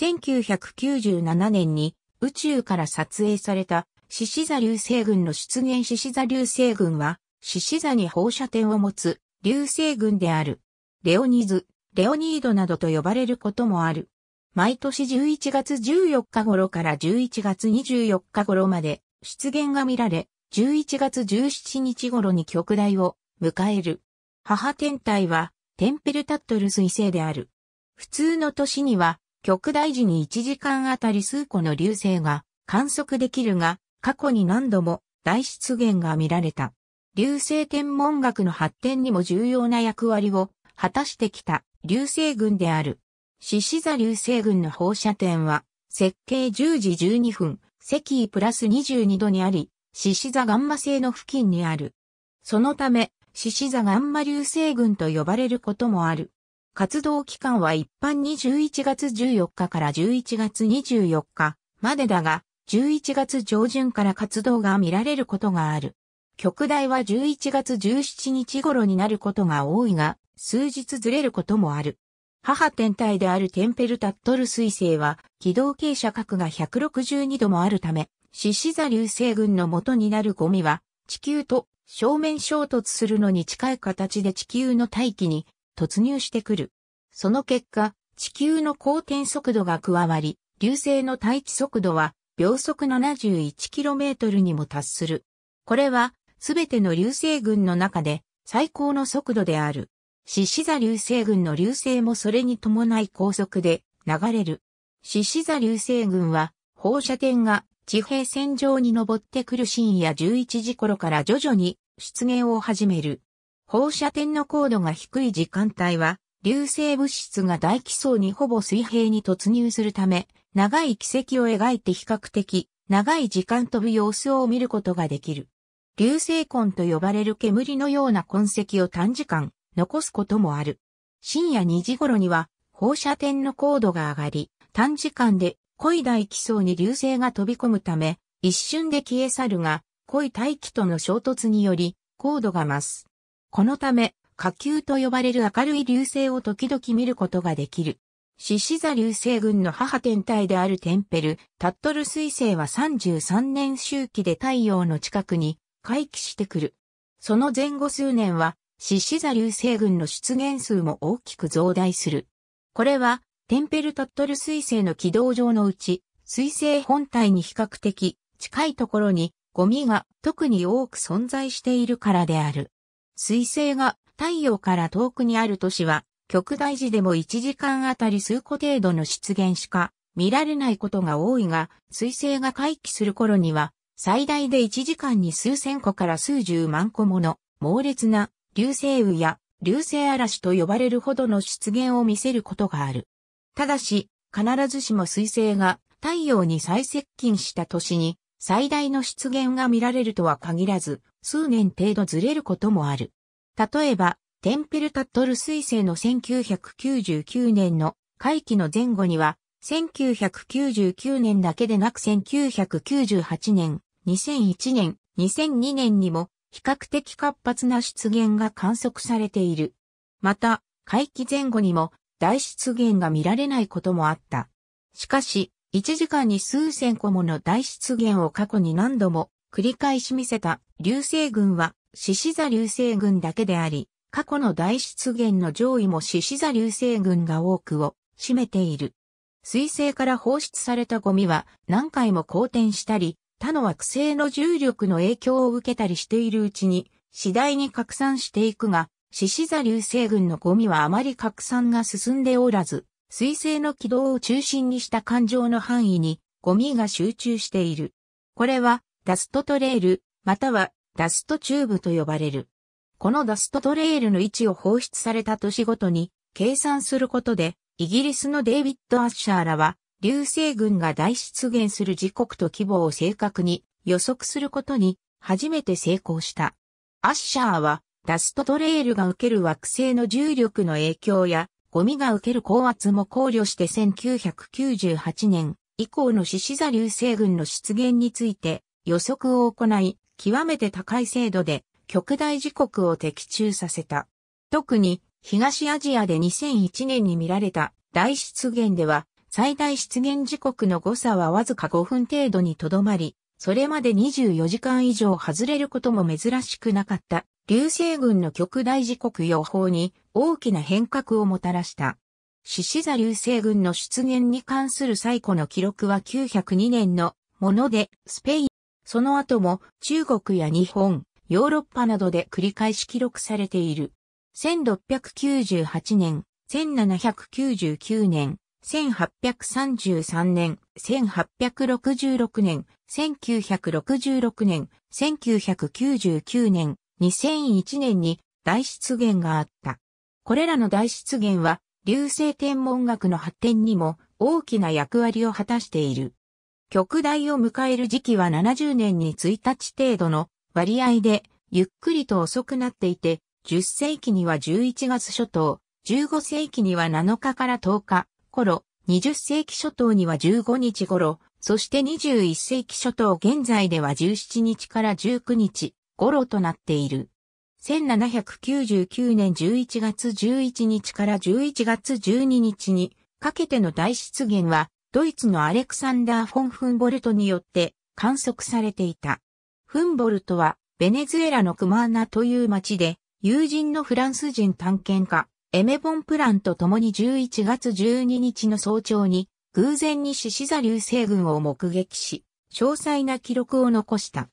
1997年に宇宙から撮影された獅子座流星群の出現獅子座流星群は獅子座に放射点を持つ流星群である。レオニズ、レオニードなどと呼ばれることもある。毎年11月14日頃から11月24日頃まで出現が見られ、11月17日頃に極大を迎える。母天体はテンペルタットル彗星である。普通の年には極大時に1時間あたり数個の流星が観測できるが、過去に何度も大出現が見られた。流星天文学の発展にも重要な役割を果たしてきた流星群である。獅子座流星群の放射点は、設計10時12分、赤位プラス22度にあり、獅子座ガンマ星の付近にある。そのため、獅子座ガンマ流星群と呼ばれることもある。活動期間は一般に11月14日から11月24日までだが、11月上旬から活動が見られることがある。極大は11月17日頃になることが多いが、数日ずれることもある。母天体であるテンペルタットル彗星は、軌道傾斜角が162度もあるため、獅子座流星群の元になるゴミは、地球と正面衝突するのに近い形で地球の大気に突入してくる。その結果、地球の公転速度が加わり、流星の大気速度は秒速 71km にも達する。これは、すべての流星群の中で最高の速度である。獅子座流星群の流星もそれに伴い高速で流れる。獅子座流星群は放射点が地平線上に登ってくる深夜11時頃から徐々に出現を始める。放射点の高度が低い時間帯は、流星物質が大気層にほぼ水平に突入するため、長い軌跡を描いて比較的、長い時間飛ぶ様子を見ることができる。流星痕と呼ばれる煙のような痕跡を短時間残すこともある。深夜2時頃には放射点の高度が上がり、短時間で濃い大気層に流星が飛び込むため、一瞬で消え去るが、濃い大気との衝突により、高度が増す。このため、火球と呼ばれる明るい流星を時々見ることができる。獅子座流星群の母天体であるテンペル、タットル彗星は33年周期で太陽の近くに回帰してくる。その前後数年は、獅子座流星群の出現数も大きく増大する。これは、テンペルタットル彗星の軌道上のうち、彗星本体に比較的近いところにゴミが特に多く存在しているからである。水星が太陽から遠くにある都市は、極大時でも1時間あたり数個程度の出現しか見られないことが多いが、水星が回帰する頃には、最大で1時間に数千個から数十万個もの猛烈な流星雨や流星嵐と呼ばれるほどの出現を見せることがある。ただし、必ずしも水星が太陽に最接近した年に最大の出現が見られるとは限らず、数年程度ずれることもある。例えば、テンペルタットル彗星の1999年の回帰の前後には、1999年だけでなく1998年、2001年、2002年にも比較的活発な出現が観測されている。また、回帰前後にも大出現が見られないこともあった。しかし、1時間に数千個もの大出現を過去に何度も繰り返し見せた流星群は獅子座流星群だけであり、過去の大出現の上位も獅子座流星群が多くを占めている。水星から放出されたゴミは何回も好転したり、他の惑星の重力の影響を受けたりしているうちに次第に拡散していくが、獅子座流星群のゴミはあまり拡散が進んでおらず、水星の軌道を中心にした感情の範囲にゴミが集中している。これはダストトレール、またはダストチューブと呼ばれる。このダストトレールの位置を放出された年ごとに計算することで、イギリスのデイビッド・アッシャーらは、流星群が大出現する時刻と規模を正確に予測することに初めて成功した。アッシャーは、ダストトレールが受ける惑星の重力の影響や、ゴミが受ける高圧も考慮して1998年以降の獅子座流星群の出現について、予測を行い、極めて高い精度で極大時刻を的中させた。特に東アジアで2001年に見られた大出現では、最大出現時刻の誤差はわずか5分程度にとどまり、それまで24時間以上外れることも珍しくなかった流星群の極大時刻予報に大きな変革をもたらした。獅子座流星群の出現に関する最古の記録は902年のもので、スペインその後も中国や日本、ヨーロッパなどで繰り返し記録されている。1698年、1799年、1833年、1866年、1966年、1999年、2001年に大出現があった。これらの大出現は、流星天文学の発展にも大きな役割を果たしている。極大を迎える時期は70年に1日程度の割合で、ゆっくりと遅くなっていて、10世紀には11月初頭、15世紀には7日から10日頃、20世紀初頭には15日頃、そして21世紀初頭現在では17日から19日頃となっている。1799年11月11日から11月12日にかけての大湿原はドイツのアレクサンダー・フォン・フンボルトによって観測されていた。フンボルトは、ベネズエラのクマーナという町で、友人のフランス人探検家、エメボン・プランと共に11月12日の早朝に、偶然に獅子座流星群を目撃し、詳細な記録を残した。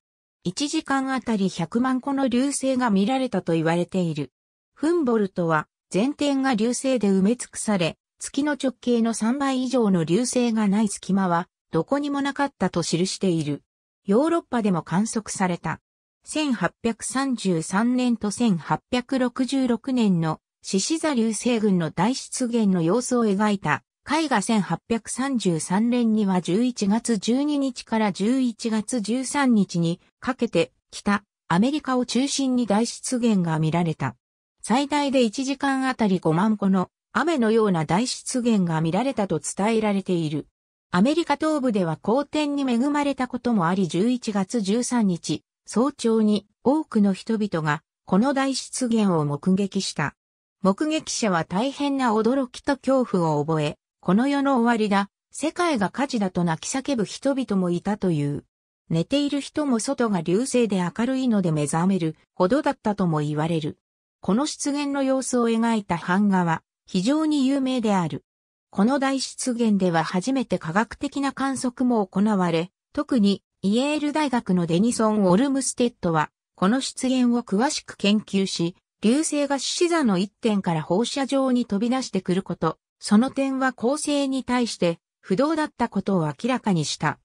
1時間あたり100万個の流星が見られたと言われている。フンボルトは、全天が流星で埋め尽くされ、月の直径の3倍以上の流星がない隙間は、どこにもなかったと記している。ヨーロッパでも観測された。1833年と1866年の獅子座流星群の大出現の様子を描いた絵画1833年には11月12日から11月13日にかけて北アメリカを中心に大出現が見られた。最大で1時間あたり5万個の雨のような大湿原が見られたと伝えられている。アメリカ東部では好天に恵まれたこともあり11月13日、早朝に多くの人々がこの大湿原を目撃した。目撃者は大変な驚きと恐怖を覚え、この世の終わりだ、世界が火事だと泣き叫ぶ人々もいたという。寝ている人も外が流星で明るいので目覚めるほどだったとも言われる。この出現の様子を描いた版画は、非常に有名である。この大出現では初めて科学的な観測も行われ、特にイエール大学のデニソン・オルムステッドは、この出現を詳しく研究し、流星が獅子座の一点から放射状に飛び出してくること、その点は恒星に対して不動だったことを明らかにした。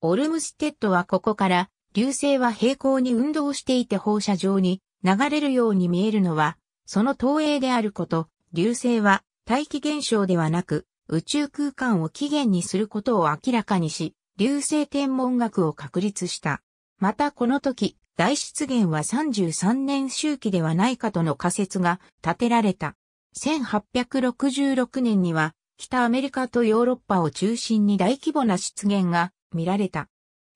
オルムステッドはここから、流星は平行に運動していて放射状に流れるように見えるのは、その投影であること、流星は大気現象ではなく宇宙空間を起源にすることを明らかにし、流星天文学を確立した。またこの時、大出現は33年周期ではないかとの仮説が立てられた。1866年には北アメリカとヨーロッパを中心に大規模な出現が見られた。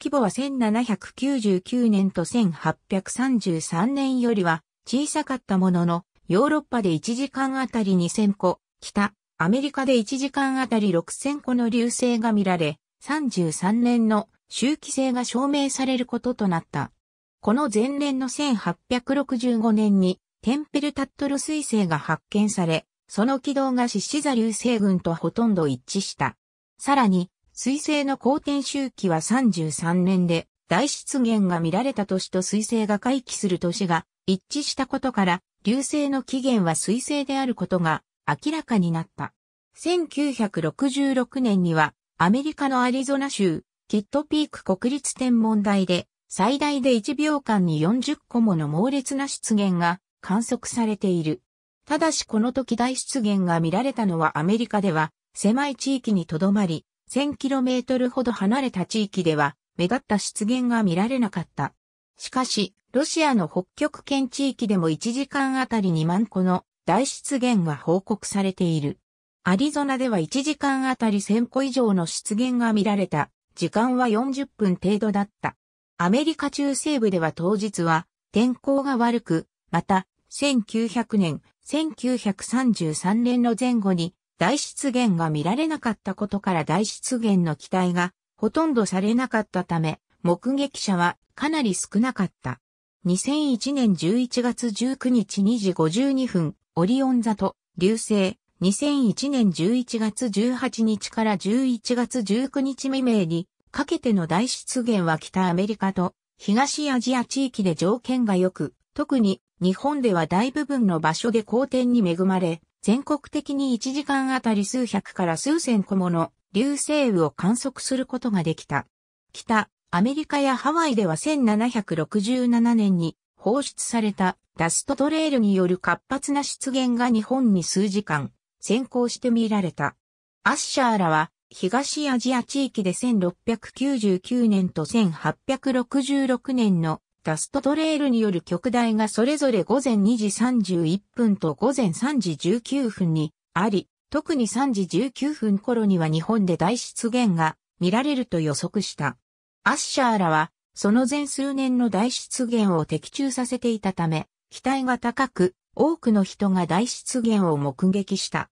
規模は1799年と1833年よりは小さかったものの、ヨーロッパで1時間あたり2000個、北、アメリカで1時間あたり6000個の流星が見られ、33年の周期性が証明されることとなった。この前年の1865年にテンペルタットル彗星が発見され、その軌道が獅子座流星群とほとんど一致した。さらに、彗星の公転周期は33年で、大湿原が見られた年と彗星が回帰する年が一致したことから、流星の起源は彗星であることが明らかになった。1966年にはアメリカのアリゾナ州キットピーク国立天文台で最大で1秒間に40個もの猛烈な出現が観測されている。ただしこの時大出現が見られたのはアメリカでは狭い地域にとどまり 1000km ほど離れた地域では目立った出現が見られなかった。しかし、ロシアの北極圏地域でも1時間あたり2万個の大出現が報告されている。アリゾナでは1時間あたり1000個以上の出現が見られた。時間は40分程度だった。アメリカ中西部では当日は天候が悪く、また1900年、1933年の前後に大出現が見られなかったことから大出現の期待がほとんどされなかったため、目撃者はかなり少なかった。2001年11月19日2時52分、オリオン座と流星、2001年11月18日から11月19日未明にかけての大出現は北アメリカと東アジア地域で条件が良く、特に日本では大部分の場所で好天に恵まれ、全国的に1時間あたり数百から数千個もの流星雨を観測することができた。北、アメリカやハワイでは1767年に放出されたダストトレールによる活発な出現が日本に数時間先行して見られた。アッシャーらは東アジア地域で1699年と1866年のダストトレールによる極大がそれぞれ午前2時31分と午前3時19分にあり、特に3時19分頃には日本で大出現が見られると予測した。アッシャーらは、その前数年の大出現を的中させていたため、期待が高く、多くの人が大出現を目撃した。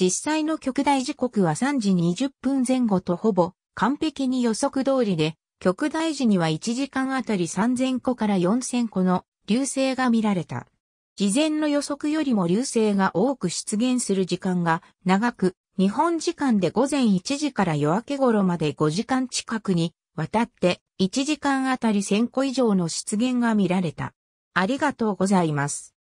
実際の極大時刻は3時20分前後とほぼ完璧に予測通りで、極大時には1時間あたり3000個から4000個の流星が見られた。事前の予測よりも流星が多く出現する時間が長く、日本時間で午前1時から夜明け頃まで5時間近くに渡って1時間あたり1000個以上の出現が見られた。ありがとうございます。